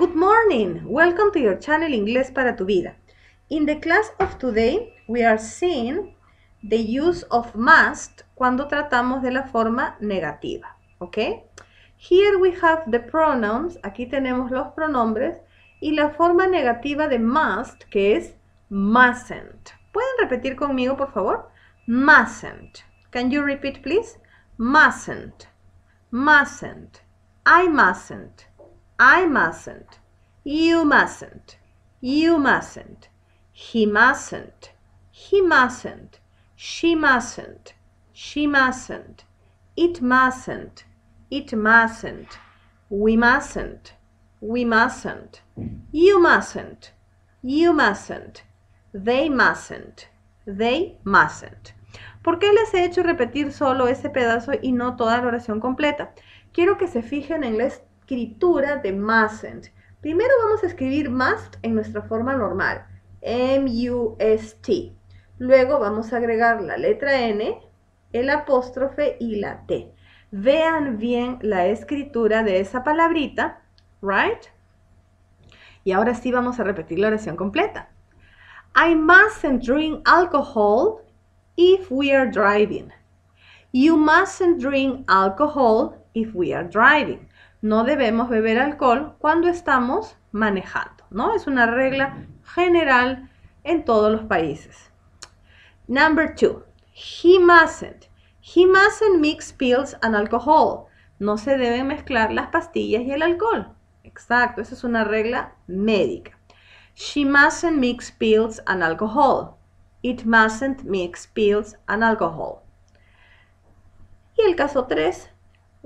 Good morning! Welcome to your channel Inglés para tu vida. In the class of today, we are seeing the use of must cuando tratamos de la forma negativa. ¿Ok? Here we have the pronouns, aquí tenemos los pronombres, y la forma negativa de must, que es mustn't. ¿Pueden repetir conmigo, por favor? Mustn't. Can you repeat, please? Mustn't. Mustn't. I mustn't. I mustn't, you mustn't, you mustn't, he mustn't, he mustn't, she mustn't, she mustn't, it mustn't, it mustn't, we mustn't, we mustn't, you mustn't, you mustn't, they mustn't, they mustn't. ¿Por qué les he hecho repetir solo ese pedazo y no toda la oración completa? Quiero que se fijen en la escritura de mustn't. Primero vamos a escribir must en nuestra forma normal, M-U-S-T. Luego vamos a agregar la letra N, el apóstrofe y la T. Vean bien la escritura de esa palabrita, right? Y ahora sí vamos a repetir la oración completa. I mustn't drink alcohol if we are driving. You mustn't drink alcohol if we are driving no debemos beber alcohol cuando estamos manejando, ¿no? Es una regla general en todos los países. Number two, he mustn't. He mustn't mix pills and alcohol. No se deben mezclar las pastillas y el alcohol. Exacto, esa es una regla médica. She mustn't mix pills and alcohol. It mustn't mix pills and alcohol. Y el caso tres.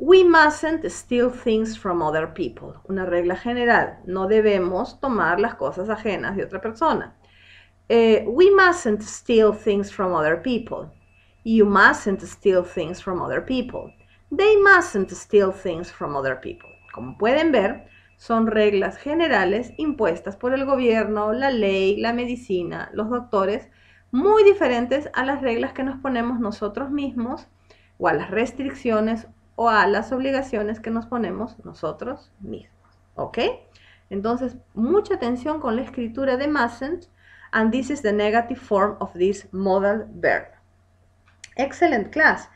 We mustn't steal things from other people. Una regla general, no debemos tomar las cosas ajenas de otra persona. Eh, we mustn't steal things from other people. You mustn't steal things from other people. They mustn't steal things from other people. Como pueden ver, son reglas generales impuestas por el gobierno, la ley, la medicina, los doctores, muy diferentes a las reglas que nos ponemos nosotros mismos o a las restricciones o a las obligaciones que nos ponemos nosotros mismos. ¿Ok? Entonces, mucha atención con la escritura de mustn't, and this is the negative form of this modal verb. Excellent class.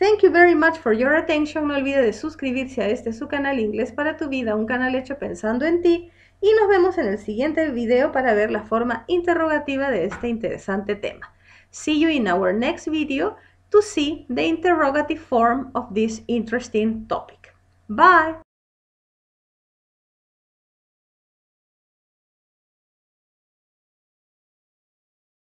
Thank you very much for your attention. No olvide de suscribirse a este su canal Inglés para tu vida, un canal hecho pensando en ti. Y nos vemos en el siguiente video para ver la forma interrogativa de este interesante tema. See you in our next video. to see the interrogative form of this interesting topic. Bye!